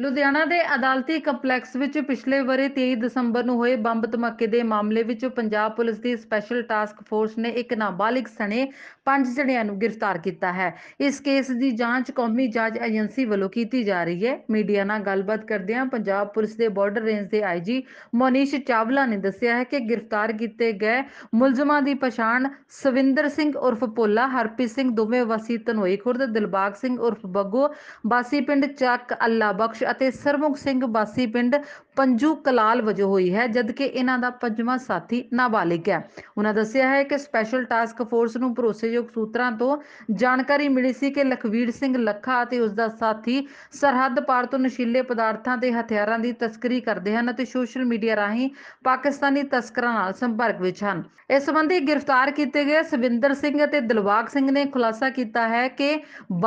ਲੁਧਿਆਣਾ ਦੇ ਅਦਾਲਤੀ ਕੰਪਲੈਕਸ ਵਿੱਚ ਪਿਛਲੇ ਵਰੇ 23 ਦਸੰਬਰ ਨੂੰ ਹੋਏ ਬੰਬ ਧਮਾਕੇ ਦੇ ਮਾਮਲੇ ਵਿੱਚ ਪੰਜਾਬ ਪੁਲਿਸ ਦੀ ਸਪੈਸ਼ਲ ਟਾਸਕ ਫੋਰਸ ਨੇ ਇੱਕ ਨਾਬਾਲਿਗ ਸਣੇ ਪੰਜ ਜਣਿਆਂ ਨੂੰ ਗ੍ਰਿਫਤਾਰ ਕੀਤਾ ਹੈ ਇਸ ਕੇਸ ਦੀ ਜਾਂਚ ਕੌਮੀ ਜਾਂਚ ਏਜੰਸੀ ਵੱਲੋਂ ਕੀਤੀ ਜਾ ਰਹੀ ਹੈ ਮੀਡੀਆ ਨਾਲ ਗੱਲਬਾਤ ਕਰਦਿਆਂ ਪੰਜਾਬ ਪੁਲਿਸ ਦੇ ਬਾਰਡਰ ਰੇਂਜ ਦੇ ਆਈਜੀ ਮੋਨੀਸ਼ ਚਾਵਲਾ ਨੇ ਦੱਸਿਆ ਹੈ ਕਿ ਗ੍ਰਿਫਤਾਰ ਕੀਤੇ ਗਏ ਮੁਲਜ਼ਮਾਂ ਦੀ ਪਛਾਣ ਸਵਿੰਦਰ ਸਿੰਘ ਉਰਫ ਪੋਲਾ ਹਰਪੀ ਸਿੰਘ ਦੋਵੇਂ ਵਸੀ ਤਨੋਈ ਖੁਰਦ ਦਿਲਬਾਗ ਸਿੰਘ ਉਰਫ ਬੱਗੋ ਬਾਸੀ ਪਿੰਡ ਚੱਕ ਅੱਲਾ ਬਖਸ਼ ਦੋਸ਼ ਅਤੇ ਸਰਮੁਖ ਸਿੰਘ ਬਾਸੀ ਪਿੰਡ ਪੰਜੂ ਕਲਾਲ ਵਜੋਂ ਹੋਈ ਹੈ ਜਦਕਿ ਇਹਨਾਂ ਦਾ ਪੰਜਵਾਂ ਸਾਥੀ ਨਾਬਾਲਿਗ ਹੈ ਉਹਨਾਂ ਦੱਸਿਆ ਹੈ ਕਿ ਸਪੈਸ਼ਲ ਟਾਸਕ ਫੋਰਸ ਨੂੰ ਭਰੋਸੇਯੋਗ ਸੂਤਰਾਂ ਤੋਂ ਜਾਣਕਾਰੀ ਮਿਲੀ ਸੀ ਕਿ ਲਖਵੀਰ ਸਿੰਘ ਲੱਖਾ ਅਤੇ ਉਸ ਦਾ ਸਾਥੀ ਸਰਹੱਦ ਪਾਰ ਤੋਂ ਨਸ਼ੀਲੇ ਪਦਾਰਥਾਂ ਤੇ ਹਥਿਆਰਾਂ ਦੀ ਤਸਕਰੀ ਕਰਦੇ ਹਨ ਅਤੇ ਸੋਸ਼ਲ ਮੀਡੀਆ ਰਾਹੀਂ ਪਾਕਿਸਤਾਨੀ ਤਸਕਰਾਂ ਨਾਲ ਸੰਪਰਕ ਵਿੱਚ ਹਨ ਇਸ ਸੰਬੰਧੀ ਗ੍ਰਿਫਤਾਰ ਕੀਤੇ ਗਏ ਸਵਿੰਦਰ ਸਿੰਘ ਅਤੇ ਦਿਲਵਾਗ ਸਿੰਘ ਨੇ ਖੁਲਾਸਾ ਕੀਤਾ ਹੈ ਕਿ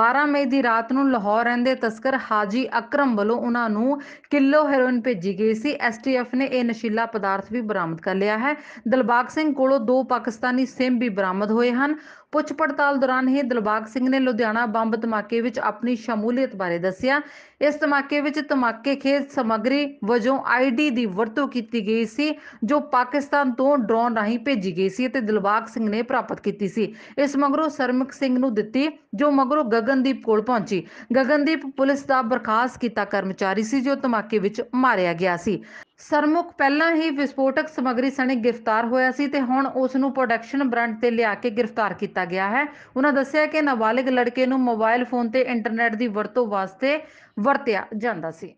12 ਮਈ ਦੀ ਰਾਤ ਨੂੰ ਲਾਹੌਰ ਰਹਿੰਦੇ ਤਸਕਰ ਹਾਜੀ ਅਕਰਮ ਵੱਲੋਂ ਉਹਨਾਂ ਨੂੰ ਕਿਲੋ ਹੈਰੋਇਨ ਭੇਜੀ ਗਈ ਸੀ ਐਸਟੀਐਫ ਨੇ ਇਹ ਨਸ਼ੀਲਾ ਪਦਾਰਥ ਵੀ ਬਰਾਮਦ ਕਰ ਲਿਆ ਹੈ ਦਿਲਬਾਗ ਸਿੰਘ ਕੋਲੋਂ ਦੋ ਪਾਕਿਸਤਾਨੀ ਸਿਮ ਵੀ ਬਰਾਮਦ ਹੋਏ ਹਨ ਪੁੱਛ ਪੜਤਾਲ ਦੌਰਾਨ ਹੀ ਦਿਲਬਾਗ ਸਿੰਘ ਨੇ ਲੁਧਿਆਣਾ ਬੰਬ ਧਮਾਕੇ ਵਿੱਚ ਆਪਣੀ ਸ਼ਮੂਲੀਅਤ ਬਾਰੇ ਦੱਸਿਆ ਇਸ ਧਮਾਕੇ ਵਿੱਚ ਧਮਾਕੇ ਖੇਤ ਸਮਗਰੀ ਵਜੋਂ ਆਈਡੀ ਦੀ ਵਰਤੋਂ ਕੀਤੀ ਗਈ ਸੀ ਜੋ ਪਾਕਿਸਤਾਨ ਤੋਂ ਡਰੋਨ ਰਾਹੀਂ ਭੇਜੀ ਗਈ ਸੀ ਅਤੇ ਦਿਲਬਾਗ ਸਿੰਘ ਨੇ ਪ੍ਰਾਪਤ ਕੀਤੀ ਸੀ ਇਸ ਮਗਰੋਂ ਸਰਮਕ ਸਿੰਘ ਨੂੰ ਦਿੱਤੀ ਜੋ ਮਗਰੋਂ ਗਗਨਦੀਪ ਕੋਲ ਪਹੁੰਚੀ ਗਗਨਦੀਪ ਪੁਲਿਸ ਦਾ ਬਰਖਾਸਤ ਕੀਤਾ ਕਰਮਚਾਰੀ ਸੀ ਜੋ ਧਮਾਕੇ ਵਿੱਚ ਮਾਰਿਆ ਗਿਆ ਸੀ ਸਰਮੁਖ ਪਹਿਲਾਂ ਹੀ ਵਿਸਫੋਟਕ ਸਮਗਰੀ ਸਣੇ ਗ੍ਰਿਫਤਾਰ ਹੋਇਆ ਸੀ ਤੇ ਹੁਣ ਉਸ ਨੂੰ ਪ੍ਰੋਡਕਸ਼ਨ ਬ੍ਰਾਂਡ ਤੇ ਲਿਆ ਕੇ ਗ੍ਰਿਫਤਾਰ ਕੀਤਾ ਗਿਆ ਹੈ ਉਹਨਾਂ ਦੱਸਿਆ ਕਿ ਨਾਬਾਲਗ ਲੜਕੇ ਨੂੰ ਮੋਬਾਈਲ ਫੋਨ ਤੇ ਇੰਟਰਨੈਟ ਦੀ ਵਰਤੋਂ ਵਾਸਤੇ ਵਰਤਿਆ ਜਾਂਦਾ ਸੀ